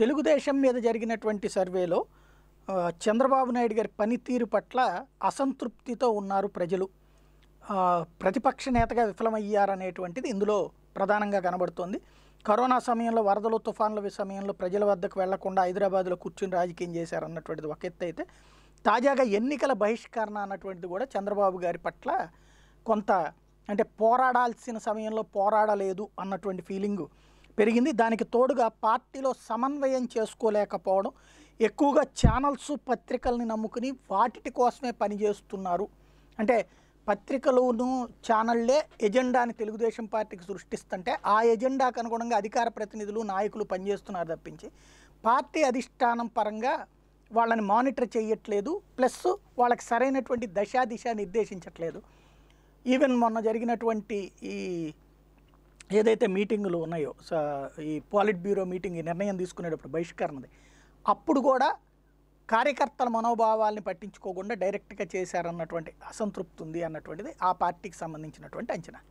తెలుగుదేశం మీద జరిగినటువంటి సర్వేలో చంద్రబాబు నాయుడు గారి పనితీరు పట్ల అసంతృప్తితో ఉన్నారు ప్రజలు ప్రతిపక్ష నేతగా విఫలమయ్యారనేటువంటిది ఇందులో ప్రధానంగా కనబడుతోంది కరోనా సమయంలో వరదలు తుఫాన్ల సమయంలో ప్రజల వద్దకు వెళ్లకుండా హైదరాబాద్లో కూర్చుని రాజకీయం చేశారన్నటువంటిది ఒక ఎత్తు అయితే తాజాగా ఎన్నికల బహిష్కరణ అన్నటువంటిది కూడా చంద్రబాబు గారి పట్ల కొంత అంటే పోరాడాల్సిన సమయంలో పోరాడలేదు అన్నటువంటి ఫీలింగు పెరిగింది దానికి తోడుగా పార్టీలో సమన్వయం చేసుకోలేకపోవడం ఎక్కువగా ఛానల్స్ పత్రికల్ని నమ్ముకుని వాటి కోసమే పనిచేస్తున్నారు అంటే పత్రికలను ఛానళ్లే ఎజెండాని తెలుగుదేశం పార్టీకి సృష్టిస్తుంటే ఆ ఎజెండాకు అనుగుణంగా అధికార ప్రతినిధులు నాయకులు పనిచేస్తున్నారు తప్పించి పార్టీ అధిష్టానం పరంగా వాళ్ళని మానిటర్ చేయట్లేదు ప్లస్ వాళ్ళకి సరైనటువంటి దశా దిశ నిర్దేశించట్లేదు ఈవెన్ మొన్న జరిగినటువంటి ఈ ఏదైతే మీటింగులు ఉన్నాయో ఈ పాలిట్ బ్యూరో మీటింగ్ నిర్ణయం తీసుకునేటప్పుడు బహిష్కరణది అప్పుడు కూడా కార్యకర్తల మనోభావాల్ని పట్టించుకోకుండా డైరెక్ట్గా చేశారన్నటువంటి అసంతృప్తి ఉంది అన్నటువంటిది ఆ పార్టీకి సంబంధించినటువంటి అంచనా